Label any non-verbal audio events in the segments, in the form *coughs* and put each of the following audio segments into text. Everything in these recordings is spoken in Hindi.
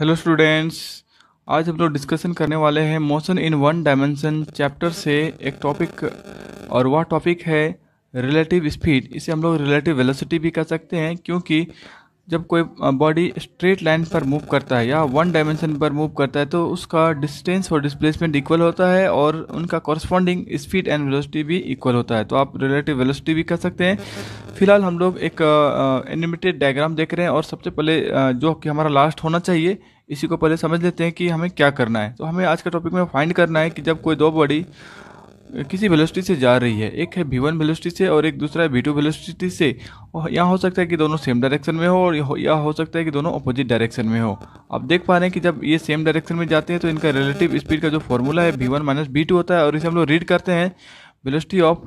हेलो स्टूडेंट्स आज हम लोग डिस्कशन करने वाले हैं motion in one dimension chapter से एक टॉपिक और वह टॉपिक है रिलेटिव स्पीड इसे हम लोग रिलेटिव वेलोसिटी भी कह सकते हैं क्योंकि जब कोई बॉडी स्ट्रेट लाइन पर मूव करता है या वन डायमेंशन पर मूव करता है तो उसका डिस्टेंस और डिस्प्लेसमेंट इक्वल होता है और उनका कॉरस्पॉन्डिंग स्पीड एंड वेलोसिटी भी इक्वल होता है तो आप रिलेटिव वेलोसिटी भी कर सकते हैं फिलहाल हम लोग एक एनिमेटेड डायग्राम देख रहे हैं और सबसे पहले जो कि हमारा लास्ट होना चाहिए इसी को पहले समझ लेते हैं कि हमें क्या करना है तो हमें आज के टॉपिक में फाइंड करना है कि जब कोई दो बॉडी किसी वेलोसिटी से जा रही है एक है वी वन वेलोसिटी से और एक दूसरा है वी टू वेलोसिटी से और यहाँ हो सकता है कि दोनों सेम डायरेक्शन में हो और यह हो सकता है कि दोनों अपोजिट डायरेक्शन में हो आप देख पा रहे हैं कि जब ये सेम डायरेक्शन में जाते हैं तो इनका रिलेटिव स्पीड का जो फॉर्मूला है V one minus V two होता है और इसे हम लोग रीड करते हैं velocity of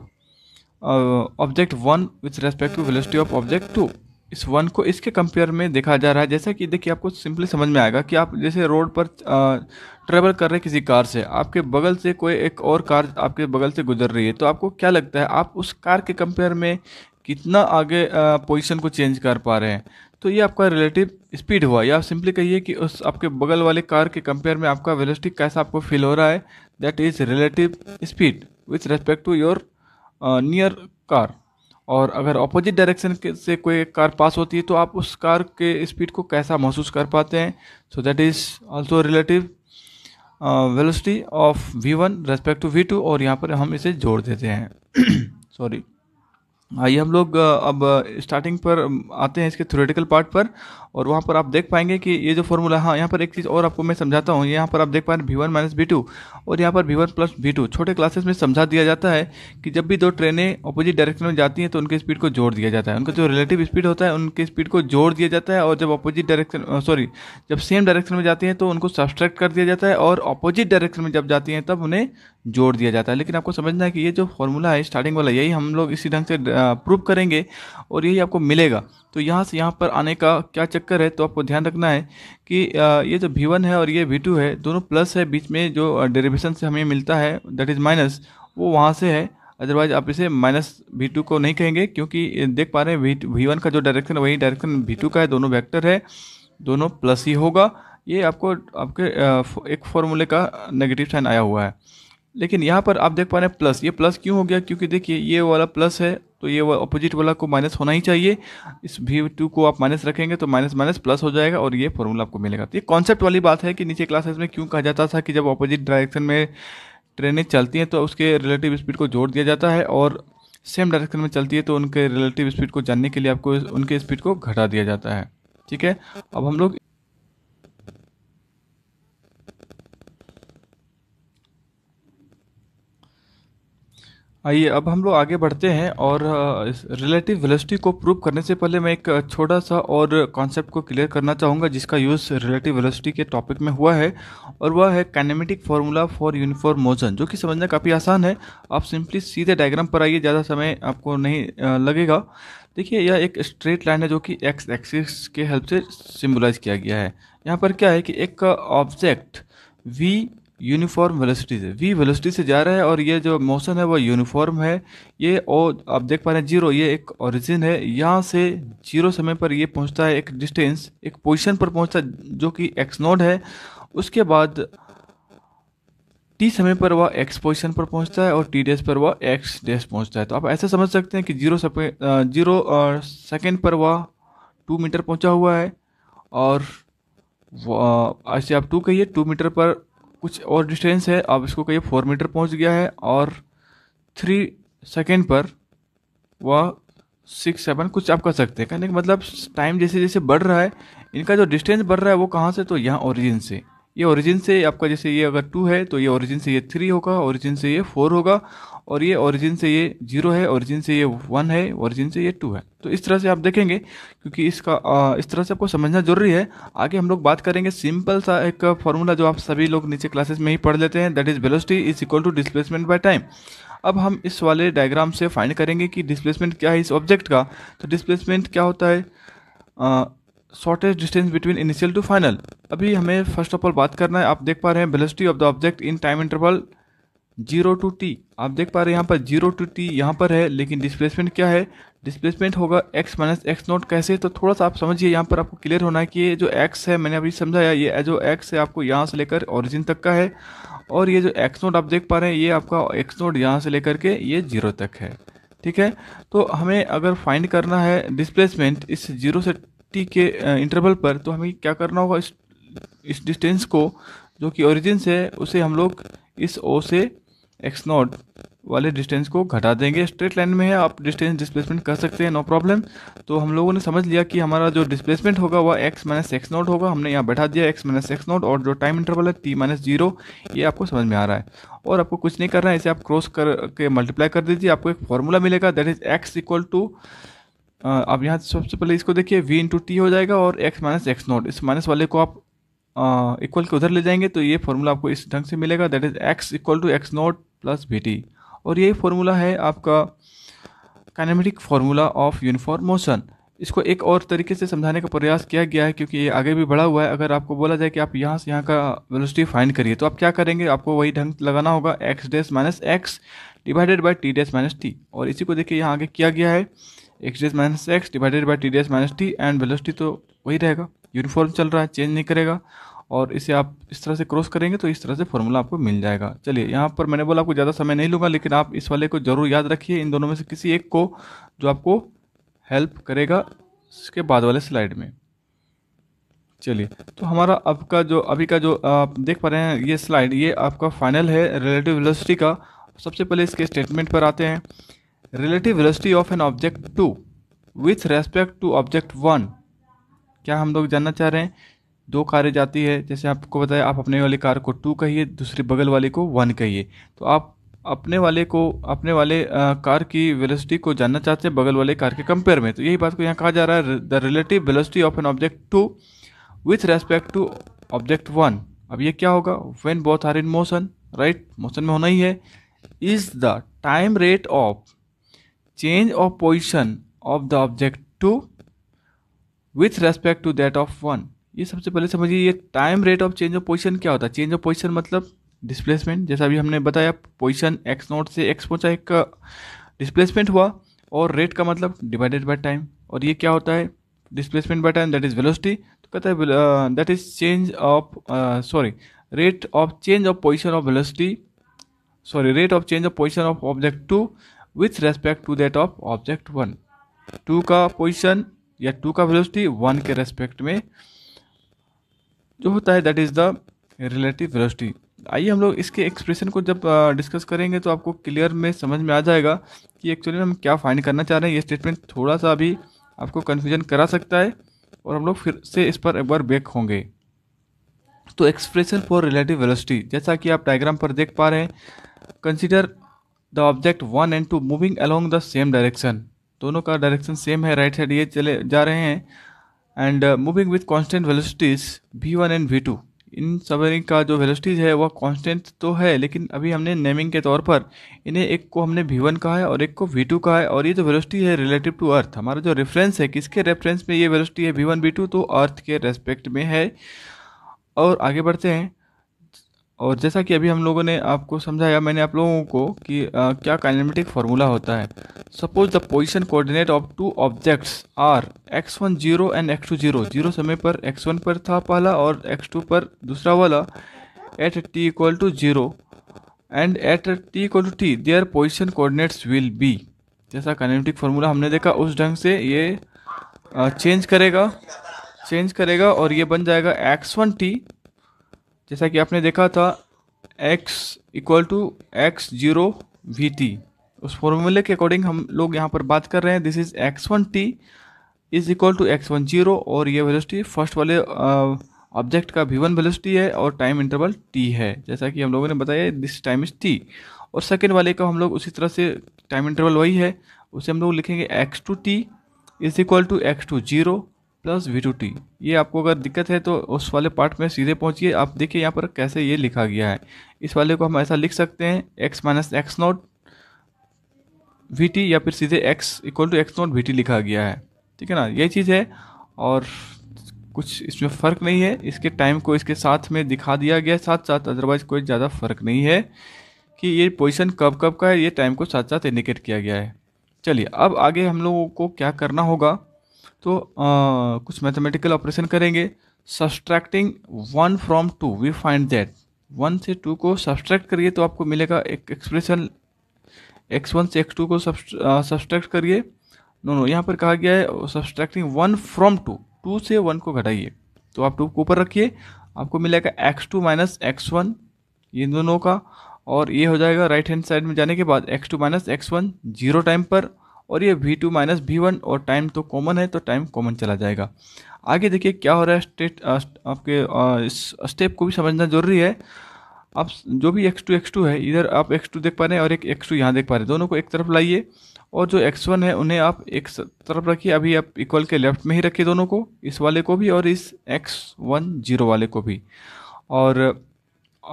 object one with respect to velocity of object two इस वन को इसके कंपेयर में देखा जा रहा है जैसा कि देखिए आपको सिंपली समझ में आएगा कि आप जैसे रोड पर ट्रेवल कर रहे किसी कार से आपके बगल से कोई एक और कार आपके बगल से गुजर रही है तो आपको क्या लगता है आप उस कार के कंपेयर में कितना आगे पोजीशन को चेंज कर पा रहे हैं तो ये आपका रिलेटिव स्पीड हुआ या सिंपली कहिए कि उस आपके बगल वाले कार के कंपेयर में आपका वेलिस्टिक कैसा आपको फील हो रहा है that is relative speed with respect to your near car और अगर अपोजिट डायरेक्शन से कोई कार पास होती है तो आप उस कार के स्पीड को कैसा महसूस कर पाते हैं so that is also relative velocity of V one respect to V two और यहाँ पर हम इसे जोड़ देते हैं सॉरी *coughs* आइए हम लोग अब स्टार्टिंग पर आते हैं इसके थ्योरेटिकल पार्ट पर और वहाँ पर आप देख पाएंगे कि ये जो फॉर्मूला हाँ यहाँ पर एक चीज़ और आपको मैं समझाता हूँ यहाँ पर आप देख पा रहे हैं भी वन माइनस बी टू और यहाँ पर V one plus B two छोटे क्लासेस में समझा दिया जाता है कि जब भी दो ट्रेनें अपोजिट डायरेक्शन में जाती हैं तो उनकी स्पीड को जोड़ दिया जाता है उनका जो रिलेटिव स्पीड होता है उनकी स्पीड को जोड़ दिया जाता है और जब अपोजिट डायरेक्शन सॉरी जब सेम डायरेक्शन में जाती हैं तो उनको सब्सट्रैक्ट कर दिया जाता है और अपोजिट डायरेक्शन में जब जाती हैं तब उन्हें जोड़ दिया जाता है लेकिन आपको समझना है कि ये जो फॉर्मूला है स्टार्टिंग वाला यही हम लोग इसी ढंग से प्रूव करेंगे और यही आपको मिलेगा तो यहाँ से यहाँ पर आने का क्या चक्कर है तो आपको ध्यान रखना है कि ये जो भी है और ये भी टू है दोनों प्लस है बीच में जो डेरिवेशन से हमें मिलता है दैट इज़ माइनस वो वहाँ से है अदरवाइज आप इसे माइनस वी टू को नहीं कहेंगे क्योंकि देख पा रहे हैं वी वी वन का जो डायरेक्शन वही डायरेक्शन वी टू का है दोनों वेक्टर है दोनों प्लस ही होगा ये आपको आपके एक फॉर्मूले का नेगेटिव साइन आया हुआ है लेकिन यहाँ पर आप देख पा रहे हैं प्लस ये प्लस क्यों हो गया क्योंकि देखिए ये वाला प्लस है तो ये वो अपोजिट वाला को माइनस होना ही चाहिए इस वी टू को आप माइनस रखेंगे तो माइनस माइनस प्लस हो जाएगा और ये फॉर्मूला आपको मिलेगा तो ये कॉन्सेप्ट वाली बात है कि नीचे क्लासेस में क्यों कहा जाता था कि जब अपोजिट डायरेक्शन में ट्रेनें चलती हैं तो उसके रिलेटिव स्पीड को जोड़ दिया जाता है और सेम डायरेक्शन में चलती है तो उनके रिलेटिव स्पीड को जानने के लिए आपको उनके स्पीड को घटा दिया जाता है ठीक है अब हम लोग आइए अब हम लोग आगे बढ़ते हैं और रिलेटिव वेलोसिटी को प्रूव करने से पहले मैं एक छोटा सा और कॉन्सेप्ट को क्लियर करना चाहूँगा जिसका यूज़ रिलेटिव वेलोसिटी के टॉपिक में हुआ है और वह है kinematic formula for uniform motion जो कि समझना काफ़ी आसान है आप सिंपली सीधे डायग्राम पर आइए ज़्यादा समय आपको नहीं लगेगा देखिए यह एक स्ट्रेट लाइन है जो कि एक्स एक्सिस के हेल्प से सिम्बलाइज किया गया है यहाँ पर क्या है कि एक ऑब्जेक्ट वी यूनिफॉर्म वेलोसिटी से वी वेलोसिटी से जा रहा है और ये जो मोशन है वो यूनिफॉर्म है ये और आप देख पा रहे हैं जीरो ये एक ओरिजिन है यहाँ से जीरो समय पर ये पहुँचता है एक डिस्टेंस एक पोजिशन पर पहुँचता जो कि एक्स नोड है उसके बाद टी समय पर वह एक्स पोजिशन पर पहुंचता है और टी डेस पर वह एक्स डेस पहुंचता है तो आप ऐसे समझ सकते हैं कि जीरो जीरो सेकेंड पर वह टू मीटर पहुंचा हुआ है और ऐसे आप टू कहिए टू मीटर पर कुछ और डिस्टेंस है अब इसको कहिए फोर मीटर पहुंच गया है और थ्री सेकेंड पर वह सिक्स सेवन कुछ आप कर सकते हैं कहने का मतलब टाइम जैसे जैसे बढ़ रहा है इनका जो डिस्टेंस बढ़ रहा है वो कहाँ से तो यहाँ ओरिजिन से ये ओरिजिन से आपका जैसे ये अगर टू है तो ये ओरिजिन से ये थ्री होगा ओरिजिन से ये फोर होगा और ये ओरिजिन से ये जीरो है ओरिजिन से ये वन है ओरिजिन से ये टू है तो इस तरह से आप देखेंगे क्योंकि इसका आ, इस तरह से आपको समझना जरूरी है आगे हम लोग बात करेंगे सिंपल सा एक फार्मूला जो आप सभी लोग नीचे क्लासेस में ही पढ़ लेते हैं that is velocity is equal to displacement by time अब हम इस वाले डायग्राम से फाइंड करेंगे कि डिस्प्लेसमेंट क्या है इस ऑब्जेक्ट का तो डिस्प्लेसमेंट क्या होता है shortest distance between initial to final अभी हमें फर्स्ट ऑफ ऑल बात करना है आप देख पा रहे हैं velocity of the object in time interval zero to T आप देख पा रहे हैं यहाँ पर जीरो टू टी यहाँ पर है लेकिन डिस्प्लेसमेंट क्या है डिस्प्लेसमेंट होगा एक्स माइनस एक्स नोट कैसे तो थोड़ा सा आप समझिए यहाँ पर आपको क्लियर होना है कि ये जो एक्स है मैंने अभी समझाया ये जो एक्स है आपको यहाँ से लेकर ओरिजिन तक का है और ये जो एक्स नोट आप देख पा रहे हैं ये आपका एक्स नोट यहाँ से लेकर के ये जीरो तक है ठीक है तो हमें अगर फाइंड करना है डिस्प्लेसमेंट इस जीरो से टी के इंटरवल पर तो हमें क्या करना होगा इस इस डिस्टेंस को जो कि ओरिजिन से है उसे हम लोग इस ओ से एक्स नॉट वाले डिस्टेंस को घटा देंगे स्ट्रेट लाइन में है आप डिस्टेंस डिस्प्लेसमेंट कर सकते हैं नो प्रॉब्लम तो हम लोगों ने समझ लिया कि हमारा जो डिस्प्लेसमेंट होगा वह एक्स माइनस एक्स नॉट होगा हमने यहाँ बैठा दिया एक्स माइनस एक्स नॉट और जो टाइम इंटरवल है टी माइनस जीरो ये आपको समझ में आ रहा है और आपको कुछ नहीं करना है इसे आप क्रॉस करके मल्टीप्लाई कर दीजिए आपको एक फॉर्मूला मिलेगा that is X equal to अब यहाँ सबसे पहले इसको देखिए वी इंटू टी हो जाएगा और एक्स माइनस एक्स नॉट इस माइनस वाले को आप इक्वल के उधर ले जाएंगे तो ये फॉर्मूला आपको इस ढंग से मिलेगा that is X equal to X naught plus V T और यही फॉर्मूला है आपका kinematic formula of uniform motion इसको एक और तरीके से समझाने का प्रयास किया गया है क्योंकि ये आगे भी बढ़ा हुआ है अगर आपको बोला जाए कि आप यहाँ से यहाँ का वेलोसिटी फाइंड करिए तो आप क्या करेंगे आपको वही ढंग लगाना होगा X dash minus X divided by T dash minus T और इसी को देखिए यहाँ आगे किया गया है X D S minus X divided by T D S minus T and velocity तो वही रहेगा यूनिफॉर्म चल रहा है चेंज नहीं करेगा और इसे आप इस तरह से क्रॉस करेंगे तो इस तरह से फॉर्मूला आपको मिल जाएगा चलिए यहाँ पर मैंने बोला आपको ज़्यादा समय नहीं लूँगा लेकिन आप इस वाले को ज़रूर याद रखिए इन दोनों में से किसी एक को जो आपको हेल्प करेगा इसके बाद वाले स्लाइड में चलिए तो हमारा अब का जो अभी का जो आप देख पा रहे हैं ये स्लाइड ये आपका फाइनल है रिलेटिव वेलोसिटी का सबसे पहले इसके स्टेटमेंट पर आते हैं relative velocity of an object two with respect to object one क्या हम लोग जानना चाह रहे हैं दो कारें जाती है जैसे आपको बताया आप अपने वाली कार को टू कहिए दूसरी बगल वाले को वन कहिए तो आप अपने वाले को अपने वाले आ, कार की वेलोसिटी को जानना चाहते हैं बगल वाले कार के कंपेयर में तो यही बात को यहाँ कहा जा रहा है the relative velocity of an object two with respect to object one अब ये क्या होगा when both are in motion right motion में होना ही है is the time rate of change of position of the object two with respect to that of one ये सबसे पहले समझिए ये time rate of change of position क्या होता है चेंज ऑफ पोजिशन मतलब डिस्प्लेसमेंट जैसा अभी हमने बताया पोजिशन एक्स नोट से एक्स पहुंचा एक डिस्प्लेसमेंट uh, हुआ और रेट का मतलब डिवाइडेड बाय टाइम और ये क्या होता है displacement by time that is velocity तो कहता है that is change of sorry rate of change of position of velocity sorry rate of change of position of object two with respect to that of object one two का पोजिशन या टू का वेलोसिटी वन के रेस्पेक्ट में जो होता है that is the relative velocity आइए हम लोग इसके एक्सप्रेशन को जब डिस्कस करेंगे तो आपको क्लियर में समझ में आ जाएगा कि एक्चुअली हम क्या फाइंड करना चाह रहे हैं ये स्टेटमेंट थोड़ा सा भी आपको कन्फ्यूजन करा सकता है और हम लोग फिर से इस पर एक बार बेक होंगे तो एक्सप्रेशन फॉर रिलेटिव वेलोसिटी जैसा कि आप डायग्राम पर देख पा रहे हैं consider the object one and two moving along the same direction दोनों का डायरेक्शन सेम है राइट साइड ये चले जा रहे हैं and moving with constant velocities V one and V two in सबरिंग का जो वेलोसिटीज़ है वह कॉन्स्टेंट तो है लेकिन अभी हमने नेमिंग के तौर पर इन्हें एक को हमने वी वन कहा है और एक को वी टू कहा है और ये जो वेलोसिटी है रिलेटिव टू अर्थ हमारा जो रेफरेंस है किसके रेफरेंस में ये वेलोसिटी है वी वन वी टू तो अर्थ के रेस्पेक्ट में है और आगे बढ़ते हैं और जैसा कि अभी हम लोगों ने आपको समझाया मैंने आप लोगों को कि आ, क्या काइनेमेटिक फार्मूला होता है suppose the position coordinate of two objects are X one zero and X two zero zero समय पर एक्स वन पर था पहला और एक्स टू पर दूसरा वाला at T equal to zero and at T equal to T their position coordinates will be जैसा काइनेमेटिक फार्मूला हमने देखा उस ढंग से ये चेंज करेगा चेंज करेगा और ये बन जाएगा एक्स वन टी जैसा कि आपने देखा था x equal to X zero V T उस फॉर्मूले के अकॉर्डिंग हम लोग यहाँ पर बात कर रहे हैं this is X one T is equal to X one zero और ये वेलोसिटी फर्स्ट वाले ऑब्जेक्ट का भी वन वेलोसिटी है और टाइम इंटरवल टी है जैसा कि हम लोगों ने बताया दिस टाइम इज टी और सेकेंड वाले का हम लोग उसी तरह से टाइम इंटरवल वही है उसे हम लोग लिखेंगे X two T is equal to X two zero plus V two T ये आपको अगर दिक्कत है तो उस वाले पार्ट में सीधे पहुंचिए आप देखिए यहाँ पर कैसे ये लिखा गया है इस वाले को हम ऐसा लिख सकते हैं X minus X naught V T या फिर सीधे X equal to X naught V T लिखा गया है ठीक है ना ये चीज़ है और कुछ इसमें फ़र्क नहीं है इसके टाइम को इसके साथ में दिखा दिया गया है साथ साथ अदरवाइज़ कोई ज़्यादा फ़र्क नहीं है कि ये पोजिशन कब कब का है ये टाइम को साथ साथ इंडिकेट किया गया है चलिए अब आगे हम लोगों को क्या करना होगा तो आ, कुछ मैथमेटिकल ऑपरेशन करेंगे subtracting one from two we find that one से टू को सब्सट्रैक्ट करिए तो आपको मिलेगा एक एक्सप्रेशन एक्स वन से एक्स टू को सब्सट्रैक्ट करिए नो नो यहाँ पर कहा गया है subtracting one from two two से वन को घटाइए तो आप टू को ऊपर रखिए आपको मिलेगा X two minus X one ये दोनों का और ये हो जाएगा राइट हैंड साइड में जाने के बाद X two minus X one zero time पर और ये V two minus V one और टाइम तो कॉमन है तो टाइम कॉमन चला जाएगा आगे देखिए क्या हो रहा है स्टेट uh, आपके uh, इस स्टेप को भी समझना जरूरी है आप जो भी एक्स टू एक्स टू है इधर आप एक्स टू देख पा रहे हैं और एक एक्स टू यहाँ देख पा रहे हैं दोनों को एक तरफ लाइए और जो एक्स वन है उन्हें आप एक तरफ रखिए अभी आप इक्वल के लेफ्ट में ही रखिए दोनों को इस वाले को भी और इस एक्स वन जीरो वाले को भी और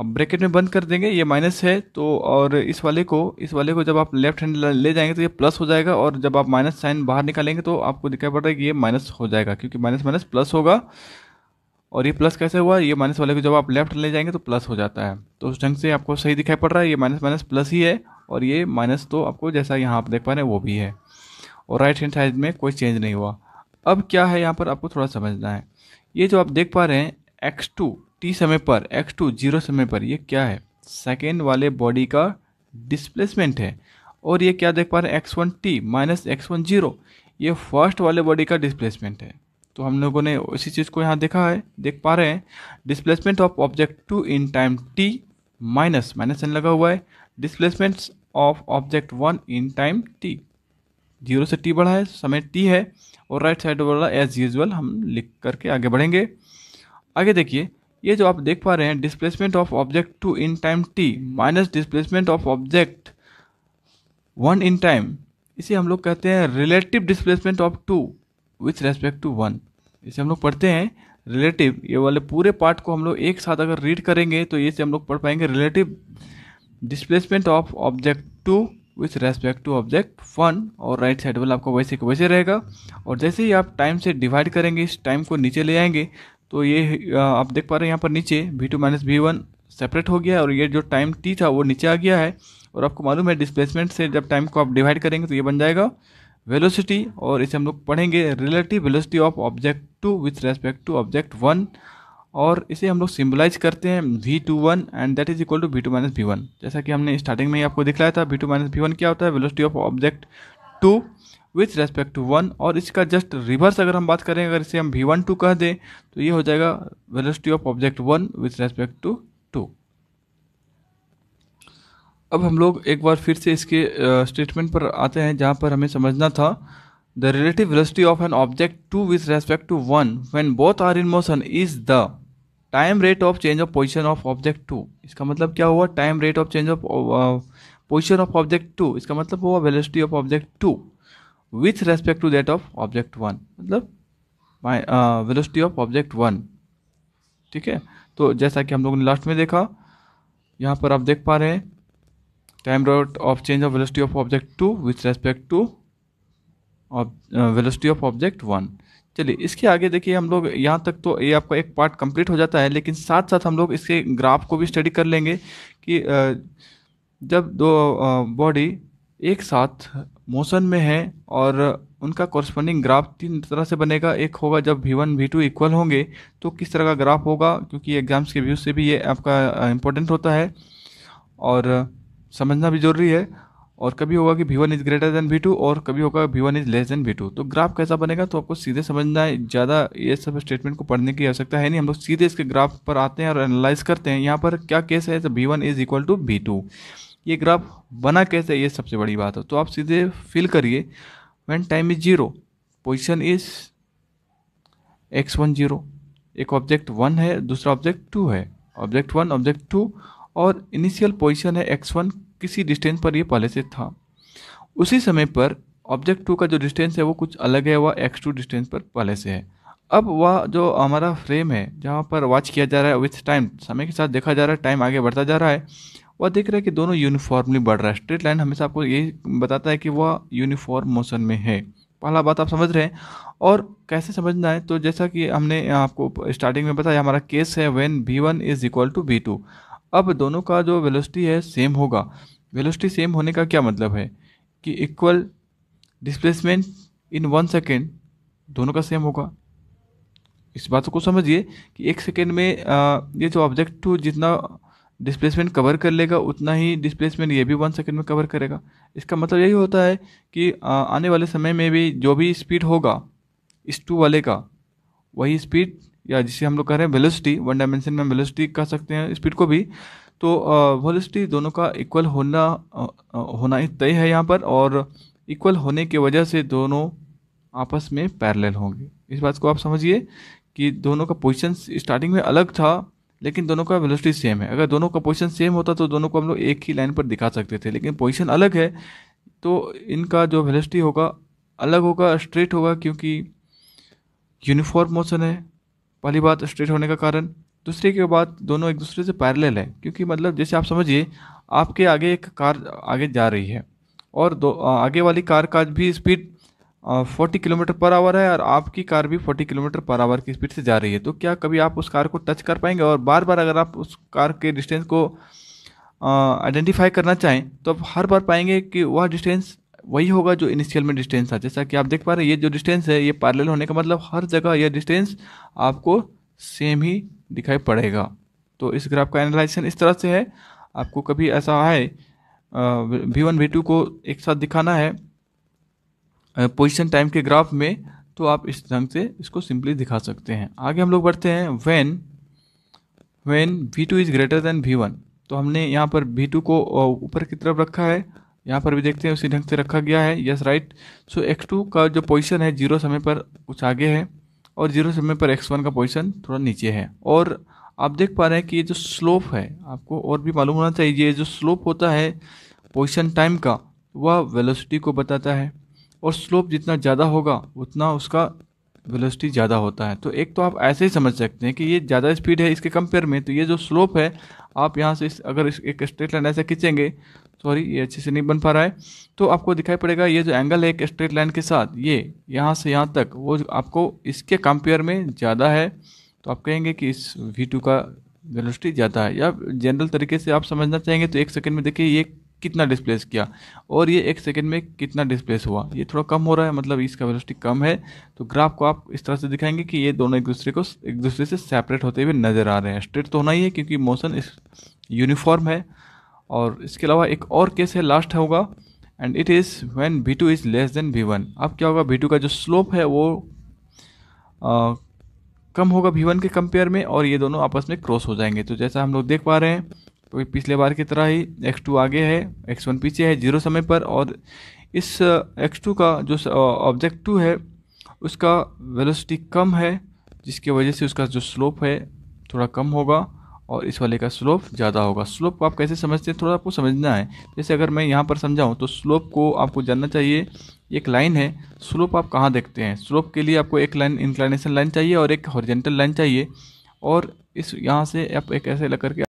ब्रैकेट में बंद कर देंगे ये माइनस है तो और इस वाले को इस वाले को जब आप लेफ्ट हैंड ले जाएंगे तो ये प्लस हो जाएगा और जब आप माइनस साइन बाहर निकालेंगे तो आपको दिखाई पड़ रहा है कि ये माइनस हो जाएगा क्योंकि माइनस माइनस प्लस होगा और ये प्लस कैसे हुआ ये माइनस वाले को जब आप लेफ्ट ले जाएंगे तो प्लस हो जाता है तो उस ढंग से आपको सही दिखाई पड़ रहा है ये माइनस माइनस प्लस ही है और ये माइनस तो आपको जैसा यहाँ आप देख पा रहे हैं वो भी है और राइट हैंड साइड में कोई चेंज नहीं हुआ अब क्या है यहाँ पर आपको थोड़ा समझना है ये जो आप देख पा रहे हैं एक्स टू टी समय पर एक्स टू जीरो समय पर ये क्या है सेकेंड वाले बॉडी का डिस्प्लेसमेंट है और ये क्या देख पा रहे हैं X one T minus X one zero ये फर्स्ट वाले बॉडी का डिस्प्लेसमेंट है तो हम लोगों ने इसी चीज़ को यहाँ देखा है देख पा रहे हैं displacement of object two in time T minus minus एन लगा हुआ है displacement of object one in time T zero से टी बढ़ा है समय टी है और राइट साइड वाला एज यूजल हम लिख करके आगे बढ़ेंगे आगे देखिए ये जो आप देख पा रहे हैं displacement of object two in time T minus displacement of object one in time इसे हम लोग कहते हैं relative displacement of two with respect to one इसे हम लोग पढ़ते हैं रिलेटिव ये वाले पूरे पार्ट को हम लोग एक साथ अगर रीड करेंगे तो ये से हम लोग पढ़ पाएंगे relative displacement of object two with respect to object one और राइट साइड वाला आपका वैसे वैसे रहेगा और जैसे ही आप टाइम से डिवाइड करेंगे इस टाइम को नीचे ले आएंगे तो ये आप देख पा रहे हैं यहाँ पर नीचे V two minus V one separate हो गया है और ये जो टाइम टी था वो नीचे आ गया है और आपको मालूम है डिस्प्लेसमेंट से जब टाइम को आप डिवाइड करेंगे तो ये बन जाएगा वेलोसिटी और इसे हम लोग पढ़ेंगे relative velocity of object two with respect to object one और इसे हम लोग सिम्बलाइज करते हैं V two one and that is equal to V two minus V one जैसा कि हमने स्टार्टिंग में ही आपको दिखलाया था V two minus V one क्या होता है velocity of object two with respect to one और इसका जस्ट रिवर्स अगर हम बात करें अगर इसे हम वी वन टू कह दें तो ये हो जाएगा velocity of object one with respect to two अब हम लोग एक बार फिर से इसके स्टेटमेंट पर आते हैं जहाँ पर हमें समझना था the relative velocity of an object two with respect to one when both are in motion is the time rate of change of position of object two इसका मतलब क्या हुआ time rate of change of position of object two इसका मतलब हुआ velocity of object two with respect to that of object one मतलब वेलोसिटी ऑफ ऑब्जेक्ट वन ठीक है तो जैसा कि हम लोगों ने लास्ट में देखा यहाँ पर आप देख पा रहे हैं time rate of change of velocity of object two with respect to velocity of object one चलिए इसके आगे देखिए हम लोग यहाँ तक तो ये आपका एक पार्ट कंप्लीट हो जाता है लेकिन साथ साथ हम लोग इसके ग्राफ को भी स्टडी कर लेंगे कि uh, जब दो बॉडी एक साथ मोशन में है और उनका कॉरस्पॉन्डिंग ग्राफ तीन तरह से बनेगा एक होगा जब V one V two equal होंगे तो किस तरह का ग्राफ होगा क्योंकि एग्जाम्स के व्यूज से भी ये आपका इम्पोर्टेंट होता है और समझना भी ज़रूरी है और कभी होगा कि V one is greater than V two और कभी होगा V one is less than V two तो ग्राफ कैसा बनेगा तो आपको सीधे समझना है ज़्यादा ये सब स्टेटमेंट को पढ़ने की आवश्यकता है नहीं हम लोग सीधे इसके ग्राफ पर आते हैं और एनालाइज करते हैं यहाँ पर क्या केस है तो V one is equal to V two ये ग्राफ बना कैसे ये सबसे बड़ी बात है तो आप सीधे फिल करिए when time is zero position is X one zero एक ऑब्जेक्ट वन है दूसरा ऑब्जेक्ट टू है ऑब्जेक्ट वन ऑब्जेक्ट टू और इनिशियल पोजीशन है एक्स वन किसी डिस्टेंस पर ये पहले से था उसी समय पर ऑब्जेक्ट टू का जो डिस्टेंस है वो कुछ अलग है वह एक्स टू डिस्टेंस पर पहले से है अब वह जो हमारा फ्रेम है जहाँ पर वॉच किया जा रहा है विथ टाइम समय के साथ देखा जा रहा है टाइम आगे बढ़ता जा रहा है वह देख रहा है कि दोनों यूनिफॉर्मली बढ़ रहा है स्ट्रेट लाइन हमेशा आपको यही बताता है कि वह यूनिफॉर्म मोशन में है पहला बात आप समझ रहे हैं और कैसे समझना है तो जैसा कि हमने आपको स्टार्टिंग में बताया हमारा केस है when V one is equal to V two अब दोनों का जो वेलोसिटी है सेम होगा वेलोसिटी सेम होने का क्या मतलब है कि equal displacement in one second दोनों का सेम होगा इस बात को समझिए कि एक सेकेंड में आ, ये जो ऑब्जेक्ट टू जितना डिस्प्लेसमेंट कवर कर लेगा उतना ही डिस्प्लेसमेंट ये भी वन सेकेंड में कवर करेगा इसका मतलब यही होता है कि आ, आने वाले समय में भी जो भी स्पीड होगा इस टू वाले का वही स्पीड या जिसे हम लोग कह रहे हैं वेलोसिटी वन डायमेंशन में वेलोसिटी कह सकते हैं स्पीड को भी तो वेलोसिटी दोनों का इक्वल होना होना ही तय है यहाँ पर और इक्वल होने की वजह से दोनों आपस में पैरेलल होंगे इस बात को आप समझिए कि दोनों का पोजिशन स्टार्टिंग में अलग था लेकिन दोनों का वेलोसिटी सेम है अगर दोनों का पोजिशन सेम होता तो दोनों को हम लोग एक ही लाइन पर दिखा सकते थे लेकिन पोजिशन अलग है तो इनका जो वेलोसिटी होगा अलग होगा स्ट्रेट होगा क्योंकि यूनिफॉर्म मोशन है पहली बात स्ट्रेट होने का कारण दूसरी की बात दोनों एक दूसरे से पैरेलल है क्योंकि मतलब जैसे आप समझिए आपके आगे एक कार आगे जा रही है और दो आगे वाली कार का भी speed forty kilometre per hour है और आपकी कार भी फोर्टी किलोमीटर पर आवर की स्पीड से जा रही है तो क्या कभी आप उस कार को टच कर पाएंगे और बार बार अगर आप उस कार के डिस्टेंस को आइडेंटिफाई करना चाहें तो आप हर बार पाएंगे कि वह डिस्टेंस वही होगा जो इनिशियल में डिस्टेंस था जैसा कि आप देख पा रहे हैं ये जो डिस्टेंस है ये पैरेलल होने का मतलब हर जगह ये डिस्टेंस आपको सेम ही दिखाई पड़ेगा तो इस ग्राफ का एनालाइजेशन इस तरह से है आपको कभी ऐसा है वी वन वी टू को एक साथ दिखाना है पोजिशन टाइम के ग्राफ में तो आप इस ढंग से इसको सिंपली दिखा सकते हैं आगे हम लोग बढ़ते हैं when when V two is greater than V one तो हमने यहाँ पर वी टू को ऊपर की तरफ रखा है यहाँ पर भी देखते हैं उसी ढंग से रखा गया है yes right so X two का जो पोजिशन है जीरो समय पर कुछ आगे है और जीरो समय पर एक्स वन का पोजिशन थोड़ा नीचे है और आप देख पा रहे हैं कि ये जो स्लोप है आपको और भी मालूम होना चाहिए ये जो स्लोप होता है पोजिशन टाइम का वह वेलोसिटी को बताता है और स्लोप जितना ज़्यादा होगा उतना उसका वेलोसिटी ज़्यादा होता है तो एक तो आप ऐसे ही समझ सकते हैं कि ये ज़्यादा स्पीड है इसके कंपेयर में तो ये जो स्लोप है आप यहाँ से इस, अगर इस, एक स्ट्रेट लाइन ऐसे खींचेंगे सॉरी ये अच्छे से नहीं बन पा रहा है तो आपको दिखाई पड़ेगा ये जो एंगल है एक स्ट्रेट लाइन के साथ ये यहाँ से यहाँ तक वो आपको इसके कंपेयर में ज़्यादा है तो आप कहेंगे कि इस वी टू का वेलोसिटी ज़्यादा है या जनरल तरीके से आप समझना चाहेंगे तो एक सेकेंड में देखिए ये कितना डिस्प्लेस किया और ये एक सेकेंड में कितना डिस्प्लेस हुआ ये थोड़ा कम हो रहा है मतलब इसका वेलोसिटी कम है तो ग्राफ को आप इस तरह से दिखाएंगे कि ये दोनों एक दूसरे को एक दूसरे से सेपरेट होते हुए नज़र आ रहे हैं स्ट्रेट तो होना ही है क्योंकि मोशन इस यूनिफॉर्म है और इसके अलावा एक और केस है लास्ट होगा and it is when V two is less than V one अब क्या होगा बी टू का जो स्लोप है वो आ, कम होगा भी वन के कंपेयर में और ये दोनों आपस में क्रॉस हो जाएंगे तो जैसा हम लोग देख पा रहे हैं तो पिछले बार की तरह ही एक्स टू आगे है एक्स वन पीछे है जीरो समय पर और इस एक्स टू का जो ऑब्जेक्ट टू है उसका वेलोसिटी कम है जिसकी वजह से उसका जो स्लोप है थोड़ा कम होगा और इस वाले का स्लोप ज़्यादा होगा स्लोप को आप कैसे समझते हैं थोड़ा आपको समझना है जैसे अगर मैं यहाँ पर समझाऊँ तो स्लोप को आपको जानना चाहिए एक लाइन है स्लोप आप कहाँ देखते हैं स्लोप के लिए आपको एक लाइन इंक्लाइनेशन लाइन चाहिए और एक हॉरिजेंटल लाइन चाहिए और इस यहाँ से आप एक ऐसे लग करके